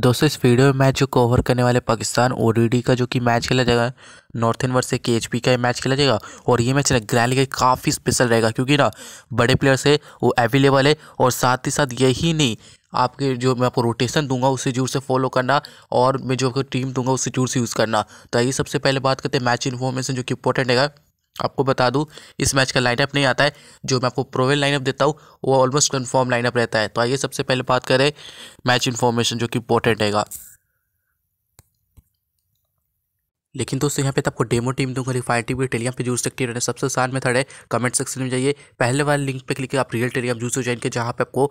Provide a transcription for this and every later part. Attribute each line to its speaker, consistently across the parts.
Speaker 1: दोस्तों इस वीडियो में मैच जो कवर करने वाले पाकिस्तान ओ का जो कि मैच खेला जाएगा नॉर्थ इन वर्स के एच का ये मैच खेला जाएगा और ये मैच ना ग्रैंड लीग काफ़ी स्पेशल रहेगा क्योंकि ना बड़े प्लेयर्स है वो अवेलेबल है और साथ ही साथ यही नहीं आपके जो मैं आपको रोटेशन दूंगा उसे जोर से फॉलो करना और मैं जो आपको टीम दूंगा उसे जोर से यूज़ करना तो आइए सबसे पहले बात करते हैं मैच इन्फॉर्मेशन जो कि इंपॉर्टेंट है आपको बता दूँ इस मैच का लाइनअप नहीं आता है जो मैं आपको प्रोवेल लाइनअप देता हूँ वो ऑलमोस्ट कन्फर्म लाइनअप रहता है तो आइए सबसे पहले बात करें मैच इन्फॉर्मेशन जो कि इंपॉर्टेंट रहेगा लेकिन दोस्तों यहाँ पे तो आपको डेमो टीम दूंगा रिफाइड टीम टेलीग्राम पे जूस सकती है सबसे में मेथड है कमेंट सेक्शन में जाइए पहले वाले लिंक पे क्लिक कर आप रियल टेलीग्राम जूस से ज्वाइन किया जहाँ पे आपको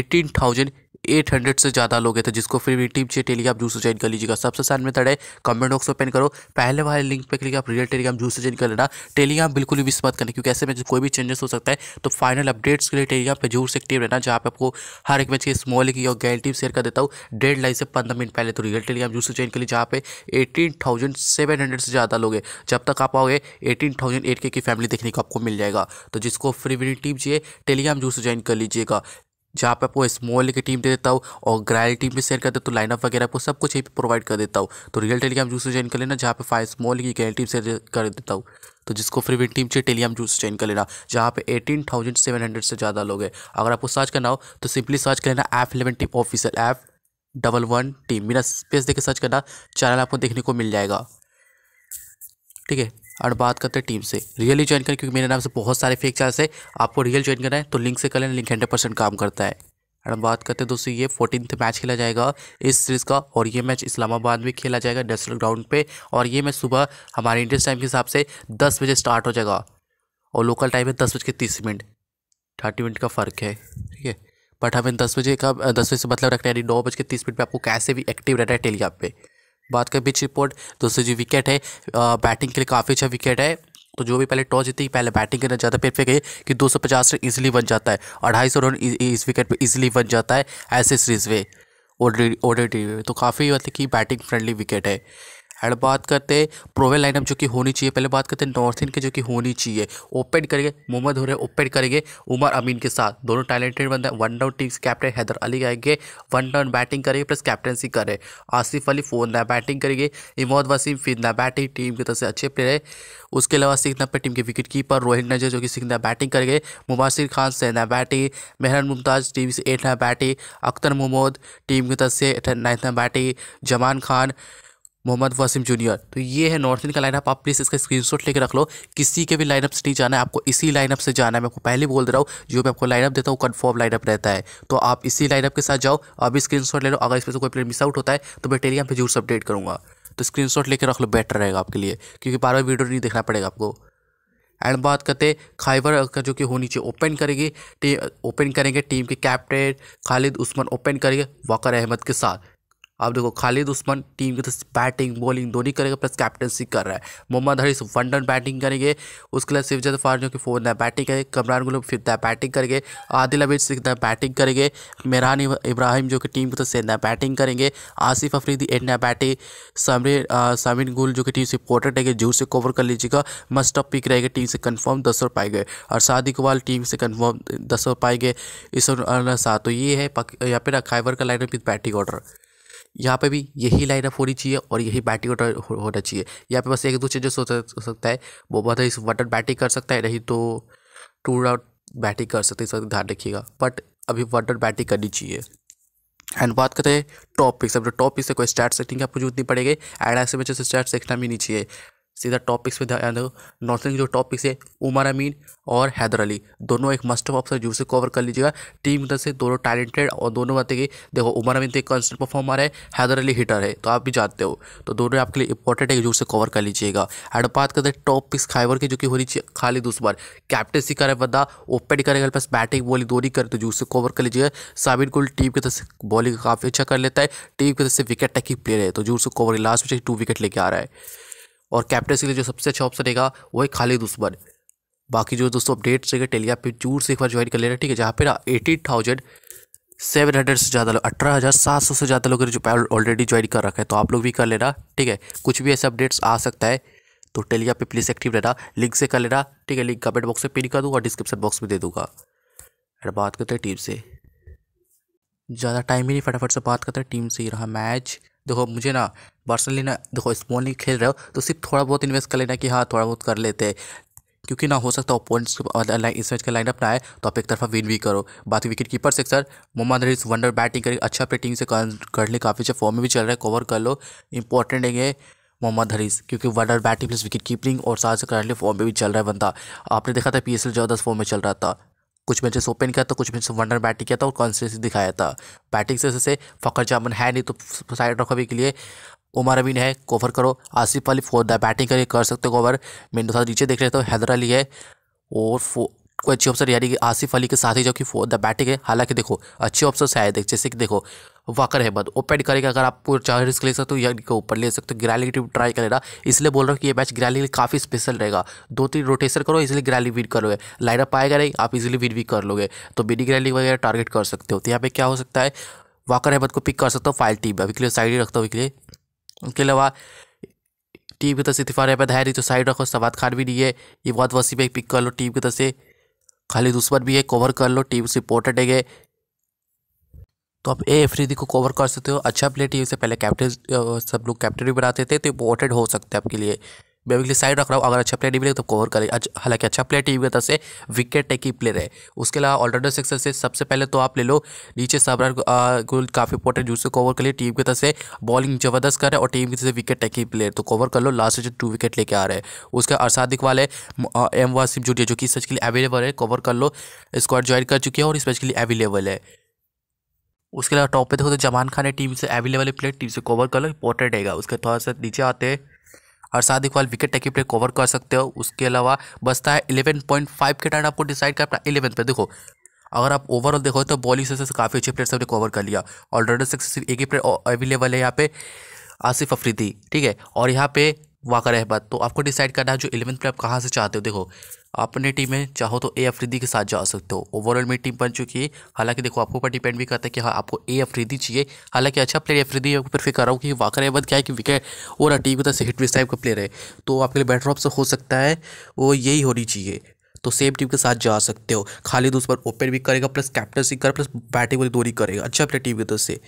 Speaker 1: एटीन थाउजेंड एट हंड्रेड से ज़्यादा लोग थे तो जिसको फ्री भी टीम चाहिए टेलीग्राम जूस से ज्वाइन कर लीजिएगा सबसे में मेथड है कमेंट बॉक्स ओपन करो पहले वाले लिंक पे क्लिक आप रियल टेलीग्राम जूस से ज्वाइन कर लेना टेलीग्राम बिल्कुल भी मिस करना क्योंकि ऐसे में कोई भी चेंजेस हो सकता है तो फाइनल अपडेट्स के लिए टेलीग्राम पर जूस से एक्टिव रहना जहाँ पे आपको हर एक मैच की स्मॉल की और गैल टीम शेयर कर देता हूँ डेढ़ लाइन से पंद्रह मिनट पहले तो रियल टेलीग्राम जूस से ज्वाइन कर लीजिए जहाँ पे एटीन थाउजेंड सेवन हंड्रेड से ज़्यादा लोगे जब तक आप आओगे एटीन थाउजेंड एट के की फैमिली देखने को आपको मिल जाएगा तो जिसको फ्री विनिंग टीम चाहिए टेलीग्राम जूस से ज्वाइन कर लीजिएगा जहाँ पे आपको स्मॉल की टीम दे देता हूँ और ग्रायल टीम भी शेयर कर देता हूँ लाइनअप तो वगैरह आपको सब कुछ यहीं प्रोवाइड कर देता हूँ तो रियल टेलीग्राम जूस ज्वाइन कर लेना जहाँ पे फाइव स्मॉल की ग्रायल टीम शेयर कर देता हूँ तो जिसको फ्री विन टीम चाहिए टेलीग्राम जूस ज्वाइन कर लेना जहाँ पे एटीन थाउजेंड सेवन हंड्रेड से ज़्यादा लोग हैं अगर आपको सर्च करना हो तो सिंपली सर्च कर लेना app eleven team officer F double one team बिना स्पेस देकर सर्च करना चैनल आपको देखने को मिल जाएगा ठीक है और बात करते हैं टीम से रियली ज्वाइन करें क्योंकि मेरे नाम से बहुत सारे फेक चार्ज है आपको रियल ज्वाइन करना है तो लिंक से कर लेना लिंक हंड्रेड परसेंट काम करता है और हम बात करते हैं दोस्तों ये फोर्टीन मैच खेला जाएगा इस सीरीज़ का और ये मैच इस्लामाबाद में खेला जाएगा नेशनल ग्राउंड पर और ये मैच सुबह हमारे इंडियन टाइम के हिसाब से दस बजे स्टार्ट हो जाएगा और लोकल टाइम है दस बज के तीस मिनट थर्टी मिनट का फ़र्क है ठीक है बट हमें दस बजे का दस बजे से मतलब रखना है यानी नौ बज के तीस मिनट पर आपको कैसे भी एक्टिव रहना है टेलीग्राम पर बात करें पिच रिपोर्ट दूसरी जो विकेट है बैटिंग के लिए काफ़ी अच्छा विकेट है तो जो भी पहले टॉस जीती पहले बैटिंग करना ज़्यादा फिर गए कि 250 रन ईजिली बन जाता है और ढाई सौ रन इस विकेट पे ईजिली बन जाता है ऐसे सीरीज में ओडे में तो काफ़ी मतलब कि बैटिंग फ्रेंडली विकेट है थर्ड बात करते हैं प्रोवेल लाइनअप जो कि होनी चाहिए पहले बात करते हैं नॉर्थ इंड के जो कि होनी चाहिए ओपन करेंगे मोहम्मद हुरे ओपन करेंगे उमर अमीन के साथ दोनों टैलेंटेड बंदा one down team captain Haidar Ali आएंगे वन डाउन बैटिंग करेंगे प्लस कैप्टनसी करें आसिफ अली फोन ना बैटिंग करेंगे इमोद वसीम ना बैटिंग टीम की तरफ से अच्छे प्लेयर है उसके अलावा सिख पे टीम के विकेट कीपर रोहित नजर जो कि सिखना बैटिंग करेंगे मुबासिर खान से ना बैटिंग मेहरन मुमताज़ टीम से एट ना बैटिंग अख्तर मोहम्मद टीम की तरफ से नाइन्थ ना बैटिंग जमान खान मोहम्मद वसीम जूनियर तो ये है नॉर्थ इंडियन का लाइनअप आप प्लीज़ इसका स्क्रीनशॉट लेकर रख लो किसी के भी लाइनअप से नहीं जाना है आपको इसी लाइनअप से जाना है मैं आपको पहले बोल दे रहा हूँ जो मैं आपको लाइनअप देता हूँ कन्फर्म लाइनअप रहता है तो आप इसी लाइनअप के साथ जाओ अभी शॉट ले लो अगर इसमें से कोई प्लेयर मिस आउट होता है तो मैं टेलीग्राम पर जरूर से अपडेट करूँगा तो शॉट लेकर रख लो बेटर रहेगा आपके लिए क्योंकि बार बार वीडियो नहीं देखना पड़ेगा आपको एंड बात करते खाइबर का जो कि होनी चाहिए ओपन करेगी टीम ओपन करेंगे टीम के कैप्टन खालिद उस्मान ओपन करेंगे वाकर अहमद के साथ आप देखो खालिद उस्मान टीम की तो बैटिंग बॉलिंग दोनों ही करेगा प्लस कैप्टनसी कर रहा है मोहम्मद हरीस डन बैटिंग करेंगे उसके अलावा सिफजत फारजों की फोर नया बैटिंग करेंगे कमरान गुल फिर नया बैटिंग करेंगे आदिल अबीद सिख बैटिंग करेंगे मेहरान इब्राहिम जो कि टीम की तो से बैटिंग करेंगे आसिफ अफरीदी एट नया बैटिंग समीर समीन गुल जो कि टीम से पोर्टेड रहेगा जूर से कवर कर लीजिएगा मस्ट ऑफ पिक रहेगा टीम से कन्फर्म दस और पाएंगे और शादी कवाल टीम से कन्फर्म दस और पाएंगे इस साथ तो ये है यहाँ पे ना खाइबर का लाइन विद बैटिंग ऑर्डर यहाँ पे भी यही लाइनअप होनी चाहिए और यही बैटिंग होना चाहिए यहाँ पे बस एक दो चीज़ें सोच सकता है वो बहुत इस बटन बैटिंग कर सकता है नहीं तो टू आउट बैटिंग कर सकते हैं ध्यान रखिएगा बट अभी बटन बैटिंग करनी चाहिए एंड बात करते हैं top picks topic top picks से कोई स्टार्ट सेटिंग आपको जरूरत नहीं पड़ेगी एंड ऐसे में जैसे स्टार्ट सेक्शन भी नहीं चाहिए सीधा टॉपिक्स में ध्यान दो नॉर्थ की जो टॉपिक्स है उमर अमीन और हैदर अली दोनों एक मस्ट ऑफ ऑप्शन जो से कवर कर लीजिएगा टीम की तरफ से दोनों टैलेंटेड और दोनों बातें कि देखो उमर अमीन तो एक कंस्टेंट परफॉर्मर है हैदर अली हिटर है तो आप भी जानते हो तो दोनों आपके लिए इंपॉर्टेंट है जरूर से कवर कर लीजिएगा एंड बात करते हैं टॉप पिक्स खाइवर की जो कि होनी चाहिए दूस बार कैप्टनसी करे बंदा ओपन करेगा पास बैटिंग बॉलिंग दोनों करे तो जरूर से कवर कर लीजिएगा साबिर गुल टीम की तरफ से बॉलिंग काफ़ी अच्छा कर लेता है टीम की तरफ से विकेट टैकिंग प्लेयर है तो जरूर से कवर लास्ट में टू विकेट लेके आ रहा है और कैप्टन के लिए जो सबसे अच्छा ऑप्शन रहेगा वो है खालिद उस्मान बाकी जो दोस्तों अपडेट्स रहेगा टेलिया पे जूर से एक बार ज्वाइन कर लेना ठीक है जहाँ पे ना एटीन थाउजेंड सेवन हंड्रेड से ज़्यादा लोग अठारह हज़ार सात सौ से ज़्यादा लोग जो ऑलरेडी ज्वाइन कर रखा है तो आप लोग भी कर लेना ठीक है कुछ भी ऐसे अपडेट्स आ सकता है तो टेलिया पे प्लीज़ एक्टिव रहना लिंक से कर लेना ठीक है लिंक कमेंट बॉक्स में पिन कर दूँगा डिस्क्रिप्शन बॉक्स में दे दूँगा एंड बात करते हैं टीम से ज़्यादा टाइम ही नहीं फटाफट से बात करते हैं टीम से ही रहा मैच देखो मुझे ना पर्सनली ना देखो स्मॉल खेल रहे हो तो सिर्फ थोड़ा बहुत इन्वेस्ट कर लेना कि हाँ थोड़ा बहुत कर लेते क्योंकि ना हो सकता है ओपोनेंट्स इस मैच का लाइनअप ना आए तो आप एक तरफा विन भी करो बाकी विकेट कीपर से sir Mohammad Haris wonder batting करेगी अच्छा बैटिंग से कर ले काफ़ी अच्छा फॉर्म में भी चल रहा है कवर कर लो इंपॉर्टेंट है मोहम्मद हरीस क्योंकि wonder batting plus wicket keeping और साथ से करंटली फॉर्म में भी चल रहा है बंदा आपने देखा था पी एस एल जबरदस्त फॉर्म में चल रहा था कुछ मैचेस ओपन किया था कुछ मैचेस वन बैटिंग किया था और कॉन्सिस्टेंसी दिखाया था बैटिंग से जैसे फ़खर जामन है नहीं तो साइड रखो के लिए उमर अमीन है कोवर करो आसिफ अली फोर बैटिंग करिए कर सकते हो कोवर मेन साथ नीचे देख लेते हो तो हैदर अली है और फो कोई अच्छे ऑप्शन यानी कि आसिफ अली के साथ ही जो कि फोर द बैटिंग है हालांकि देखो अच्छे ऑप्शन है देख जैसे कि देखो वाकर बद ओपन करेगा अगर पूरा चाहे रिस्क ले सकते हो या ऊपर ले सकते हो ग्रैली टीम ट्राई करेगा इसलिए बोल रहा हूँ कि ये मैच ग्रैली के काफ़ी स्पेशल रहेगा दो तीन रोटेशन करो इसलिए ग्रैली विन करोगे लाइनअप आएगा नहीं आप इजिली विन भी कर लोगे तो मिनी ग्रैली वगैरह टारगेट कर सकते हो तो यहाँ पे क्या हो सकता है वाकर अहमद को पिक कर सकता हूँ फाइल टीम अभी के लिए साइड ही रखता हूँ अभी के लिए उनके अलावा टीम की तरफ से इतफार अहमद है नहीं तो साइड रखो सवाद खान भी नहीं है ये बहुत वसी में पिक कर लो टीम की तरफ से खाली दुश्मन भी है कवर कर लो टीम से पोर्टेड है तो आप ए एफरीदी को कवर कर सकते हो अच्छा प्लेट ही उससे पहले कैप्टन सब लोग कैप्टन भी बनाते थे तो इम्पोर्टेंट हो सकता है आपके लिए मैं अगली साइड रख रहा हूँ अगर अच्छा प्लेयर नहीं मिलेगा तो कवर करें अच्छा, हालांकि अच्छा प्लेयर टीम की से विकेट टेकी प्लेयर है उसके अलावा ऑलराउंडर सेक्शन से सबसे पहले तो आप ले लो नीचे सबरान काफ़ी इंपॉर्टेंट जूस से कवर कर लिए टीम की तरफ से बॉलिंग जबरदस्त कर रहे और टीम की तरफ से विकेट टेकिंग प्लेयर तो कवर कर लो लास्ट जो टू विकेट लेके आ रहे हैं उसका अरसाद इकबाल है एम वासिफ जूडिया जो कि इस मैच के लिए अवेलेबल है कवर कर लो स्क्वाड ज्वाइन कर चुके हैं और इस मैच के लिए अवेलेबल है उसके अलावा टॉप पे देखो तो जमान खान है टीम से अवेलेबल प्लेयर टीम से कवर कर लो इंपॉर्टेंट रहेगा उसके थोड़ा सा नीचे आते हैं और साथ ही विकेट टेकिंग प्लेयर कवर कर सकते हो उसके अलावा बचता है इलेवन पॉइंट फाइव के टाइम आपको डिसाइड करना इलेवन पर देखो अगर आप ओवरऑल देखो तो बॉलिंग से काफ़ी अच्छे प्लेयर सबने कवर कर लिया ऑलराउंडर से सिर्फ एक ही प्लेयर अवेलेबल है यहाँ पे आसिफ अफरीदी ठीक है और यहाँ पे वाकर अहमद तो आपको डिसाइड करना है जो इलेवन प्लेयर आप कहाँ से चाहते हो देखो आप अपनी टीम में चाहो तो ए अफरीदी के साथ जा सकते हो ओवरऑल मेरी टीम बन चुकी है हालांकि देखो आपको ऊपर डिपेंड भी करता है कि हाँ आपको ए अफरीदी चाहिए हालांकि अच्छा प्लेयर अफरीदी है फिर कर रहा हूँ कि वाकर अहमद क्या है कि विकेट और टीम की तरह से हिट विस टाइप का प्लेयर है तो आपके लिए बेटर ऑप्शन हो सकता है वो यही होनी चाहिए तो सेम टीम के साथ जा सकते हो खालिद उस पर ओपन भी करेगा प्लस कैप्टनसी कर प्लस बैटिंग वाली दूरी करेगा अच्छा प्लेयर टीम की तरफ से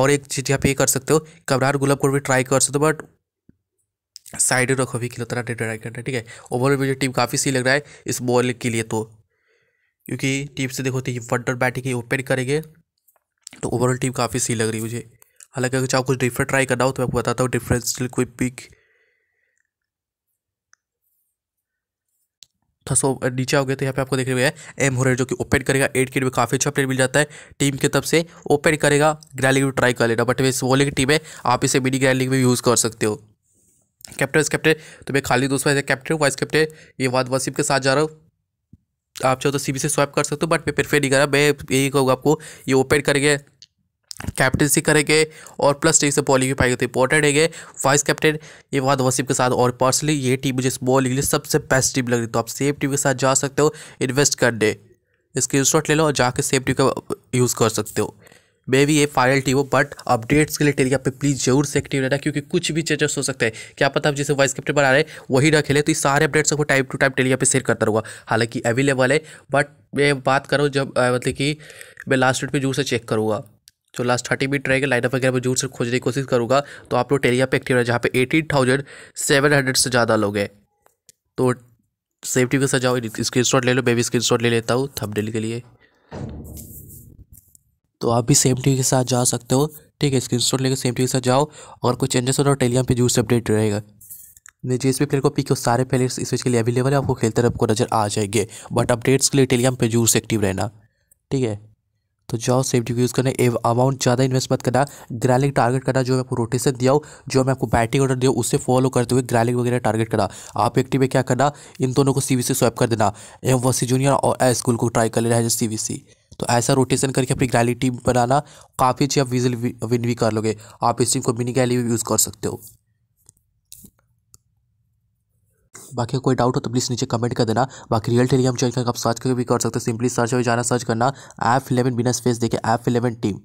Speaker 1: और एक चीज़ यहाँ पे ये कर सकते हो कबरार गुलाब को भी ट्राई कर सकते हो बट साइड रखो भी खिलौता राइट करना ठीक है ओवरऑल मुझे टीम काफ़ी सही लग रहा है इस बॉल के लिए तो क्योंकि टीम से देखो तो ये वर्डर बैटिंग ही ओपन करेंगे तो ओवरऑल टीम काफ़ी सही लग रही है मुझे हालांकि अगर चाहो कुछ डिफरेंट ट्राई करना हो तो मैं आपको बताता हूँ डिफरेंट स्टिल कोई पिक थोड़ा सा नीचे आओगे तो यहाँ पे आपको देखने में एम होरे जो कि ओपन करेगा एट किट में काफ़ी अच्छा प्लेयर मिल जाता है टीम की तरफ से ओपन करेगा ग्रैलिंग में ट्राई कर लेना बट इस बॉलिंग टीम है आप इसे मिनी ग्रैलिंग में यूज़ कर सकते हो कैप्टन वाइस कैप्टन तो मैं खाली दोस्त वैसे कैप्टन वाइस कैप्टन ये वाद वसीम के साथ जा रहा हूँ आप चाहो तो सी बी से स्वैप कर सकते हो बट मैं प्रेफर नहीं कर रहा मैं यही कहूँगा आपको ये ओपन करेंगे कैप्टनसी करेंगे और प्लस टीम से बॉलिंग भी पाएंगे तो इंपॉर्टेंट है वाइस कैप्टन ये वाद वसीम के साथ और पर्सनली ये टीम मुझे बॉलिंग के लिए सबसे बेस्ट टीम लग रही तो आप सेफ टीम के साथ जा सकते हो इन्वेस्ट कर करने स्क्रीन शॉट ले लो और जाके सेफ टीम का यूज़ कर सकते हो मे भी ये फाइनल टीम हो बट अपडेट्स के लिए टेलीग्राम पे प्लीज़ जरूर से एक्टिव रहना क्योंकि कुछ भी चेंजेस हो सकते हैं क्या पता आप जैसे वाइस कैप्टन बना रहे वही ना खेले तो इस सारे अपडेट्स को टाइम टू टाइम टेलीग्राम पे शेयर करता रहूँगा हालांकि अवेलेबल है बट मैं बात करूँ जब मतलब कि मैं लास्ट डेट पर जोर से चेक करूँगा जो लास्ट थर्टी मिनट रहेगा लाइनअप वगैरह में जोर से खोजने की कोशिश करूँगा तो आप लोग टेलीग्राम पर एक्टिव रहे जहाँ पे एटीन थाउजेंड सेवन हंड्रेड से ज़्यादा लोग हैं तो सेफ्टी के साथ जाओ स्क्रीन ले लो मैं भी स्क्रीन ले लेता हूँ थंबनेल के लिए तो आप भी सेम टी के साथ जा सकते हो ठीक है स्क्रीन शॉट लेकर सेम टी के साथ जाओ और कुछ चेंजेस हो तो टेलीग्राम पे जूस से अपडेट रहेगा जिस भी प्लेयर को पी के सारे प्लेयर्स इस स्विच के लिए अवेलेबल है आपको खेलते आपको नज़र आ जाएंगे बट अपडेट्स के लिए टेलीग्राम पे जूस से एक्टिव रहना ठीक है तो जाओ सेफ्टी यूज़ करना अमाउंट ज़्यादा इन्वेस्ट मत करना ग्रैलिंग टारगेट करना जो मैं आपको रोटेशन दिया हूँ जो मैं आपको बैटिंग ऑर्डर दिया उससे फॉलो करते हुए ग्रैलिंग वगैरह टारगेट करना आप एक्टिव है क्या करना इन दोनों को सी स्वैप कर देना एम वसी जूनियर और एस स्कूल को ट्राई कर लेना है सी तो ऐसा रोटेशन करके अपनी ग्रेलिटी टीम बनाना काफ़ी अच्छी आप विजल विन भी कर लोगे आप इस टीम को मिनी गैली भी यूज़ कर सकते हो बाकी कोई डाउट हो तो प्लीज़ नीचे कमेंट कर देना बाकी रियल टेलीग्राम चैनल का आप सर्च करके भी कर सकते हो सिंपली सर्च हो जाना सर्च करना ऐप इलेवन बिना स्पेस देखे ऐप इलेवन टीम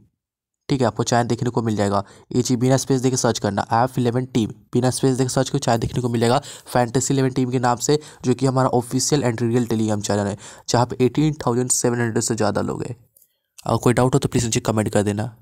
Speaker 1: ठीक है आपको चाय देखने को मिल जाएगा ये चीज़ बिना स्पेस देखे सर्च करना ऐप इलेवन टीम बिना स्पेस देखे सर्च कर चाइना देखने को मिलेगा फैंटेसी इलेवन टीम के नाम से जो कि हमारा official and real Telegram channel है जहाँ पर एटीन थाउजेंड सेवन हंड्रेड से ज़्यादा लोग हैं अगर कोई डाउट हो तो प्लीज़ मुझे कमेंट कर देना